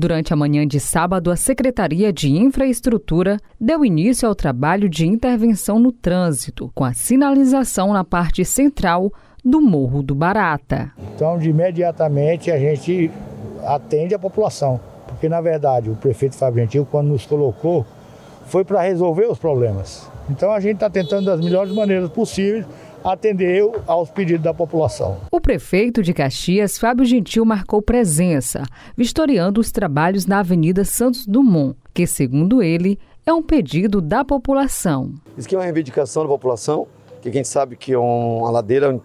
Durante a manhã de sábado, a Secretaria de Infraestrutura deu início ao trabalho de intervenção no trânsito, com a sinalização na parte central do Morro do Barata. Então, de imediatamente, a gente atende a população, porque, na verdade, o prefeito Fábio Gentil, quando nos colocou, foi para resolver os problemas. Então, a gente está tentando das melhores maneiras possíveis atender aos pedidos da população. O prefeito de Caxias, Fábio Gentil, marcou presença, vistoriando os trabalhos na Avenida Santos Dumont, que, segundo ele, é um pedido da população. Isso aqui é uma reivindicação da população, que a gente sabe que é uma ladeira onde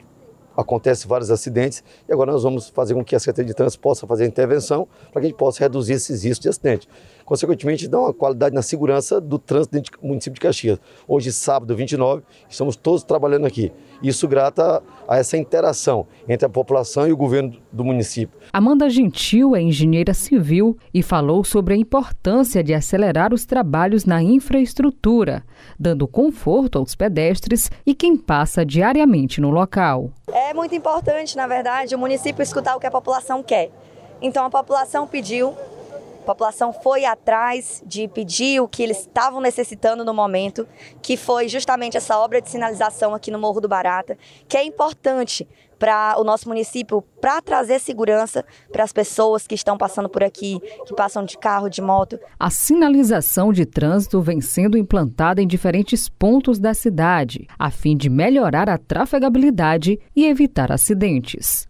acontece vários acidentes, e agora nós vamos fazer com que a Secretaria de Trânsito possa fazer a intervenção para que a gente possa reduzir esses riscos de acidente consequentemente dá uma qualidade na segurança do trânsito dentro do município de Caxias. Hoje, sábado 29, estamos todos trabalhando aqui. Isso grata a essa interação entre a população e o governo do município. Amanda Gentil é engenheira civil e falou sobre a importância de acelerar os trabalhos na infraestrutura, dando conforto aos pedestres e quem passa diariamente no local. É muito importante, na verdade, o município escutar o que a população quer. Então a população pediu, a população foi atrás de pedir o que eles estavam necessitando no momento, que foi justamente essa obra de sinalização aqui no Morro do Barata, que é importante para o nosso município, para trazer segurança para as pessoas que estão passando por aqui, que passam de carro, de moto. A sinalização de trânsito vem sendo implantada em diferentes pontos da cidade, a fim de melhorar a trafegabilidade e evitar acidentes.